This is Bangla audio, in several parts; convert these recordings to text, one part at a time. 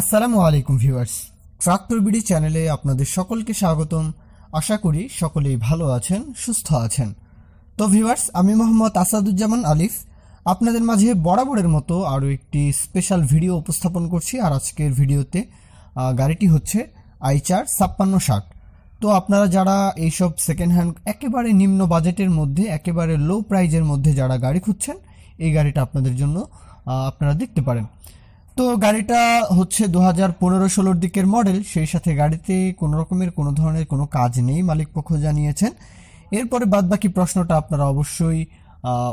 আসসালামু আলাইকুম ভিউয়ার্স ট্রাক্টর বিডি চ্যানেলে আপনাদের সকলকে স্বাগতম আশা করি সকলেই ভালো আছেন সুস্থ আছেন তো ভিউয়ার্স আমি মোহাম্মদ আসাদুজ্জামান আলিফ আপনাদের মাঝে বরাবরের মতো আরও একটি স্পেশাল ভিডিও উপস্থাপন করছি আর আজকের ভিডিওতে গাড়িটি হচ্ছে আইচার ছাপ্পান্ন ষাট তো আপনারা যারা এইসব সেকেন্ড হ্যান্ড একেবারে নিম্ন বাজেটের মধ্যে একেবারে লো প্রাইজের মধ্যে যারা গাড়ি খুঁজছেন এই গাড়িটা আপনাদের জন্য আপনারা দেখতে পারেন তো গাড়িটা হচ্ছে দু হাজার পনেরো ষোলোর দিকের মডেল সেই সাথে গাড়িতে কোনো রকমের কোনো ধরনের কোনো কাজ নেই মালিক পক্ষ জানিয়েছেন এরপরে বাদবাকি প্রশ্নটা আপনারা অবশ্যই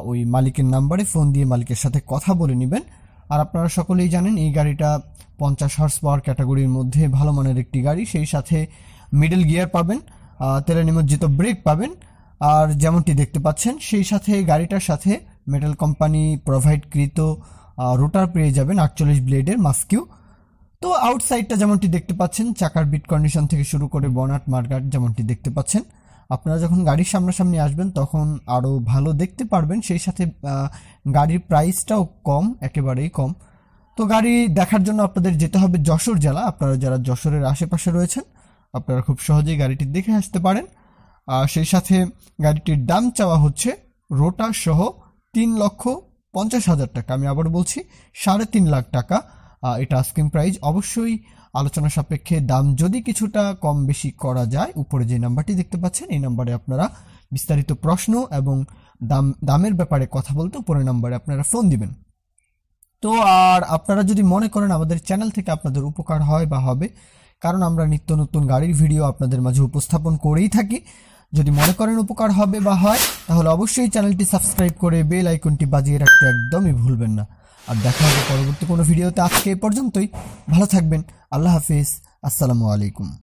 ওই মালিকের নাম্বারে ফোন দিয়ে মালিকের সাথে কথা বলে নেবেন আর আপনারা সকলেই জানেন এই গাড়িটা পঞ্চাশ হর্স পাওয়ার ক্যাটাগরির মধ্যে ভালো মানের একটি গাড়ি সেই সাথে মিডল গিয়ার পাবেন তেলে নিমজ্জিত ব্রেক পাবেন আর যেমনটি দেখতে পাচ্ছেন সেই সাথে গাড়িটার সাথে মেটাল কোম্পানি প্রোভাইডকৃত রোটার পেয়ে যাবেন আটচল্লিশ ব্লেডের মাস্কিউ তো আউটসাইডটা যেমনটি দেখতে পাচ্ছেন চাকার বিট কন্ডিশন থেকে শুরু করে বনাট মার্গার যেমনটি দেখতে পাচ্ছেন আপনারা যখন গাড়ির সামনাসামনি আসবেন তখন আরও ভালো দেখতে পারবেন সেই সাথে গাড়ির প্রাইসটাও কম একেবারেই কম তো গাড়ি দেখার জন্য আপনাদের যেতে হবে যশোর জেলা আপনারা যারা যশোরের আশেপাশে রয়েছেন আপনারা খুব সহজেই গাড়িটি দেখে আসতে পারেন আর সেই সাথে গাড়িটির দাম চাওয়া হচ্ছে রোটার সহ তিন লক্ষ পঞ্চাশ হাজার টাকা আমি আবার বলছি সাড়ে তিন লাখ টাকা এটা আস্কিং প্রাইস অবশ্যই আলোচনা সাপেক্ষে দাম যদি কিছুটা কম বেশি করা যায় উপরে যে নাম্বারটি দেখতে পাচ্ছেন এই নাম্বারে আপনারা বিস্তারিত প্রশ্ন এবং দাম দামের ব্যাপারে কথা বলতে উপরের নাম্বারে আপনারা ফোন দিবেন তো আর আপনারা যদি মনে করেন আমাদের চ্যানেল থেকে আপনাদের উপকার হয় বা হবে কারণ আমরা নিত্য নতুন গাড়ির ভিডিও আপনাদের মাঝে উপস্থাপন করেই থাকি যদি মনে করেন উপকার হবে বা হয় তাহলে অবশ্যই চ্যানেলটি সাবস্ক্রাইব করে বেল আইকনটি বাজিয়ে রাখতে একদমই ভুলবেন না আর দেখা হবে পরবর্তী কোনো ভিডিওতে আজকে এ পর্যন্তই ভালো থাকবেন আল্লাহ হাফিজ আসসালামু আলাইকুম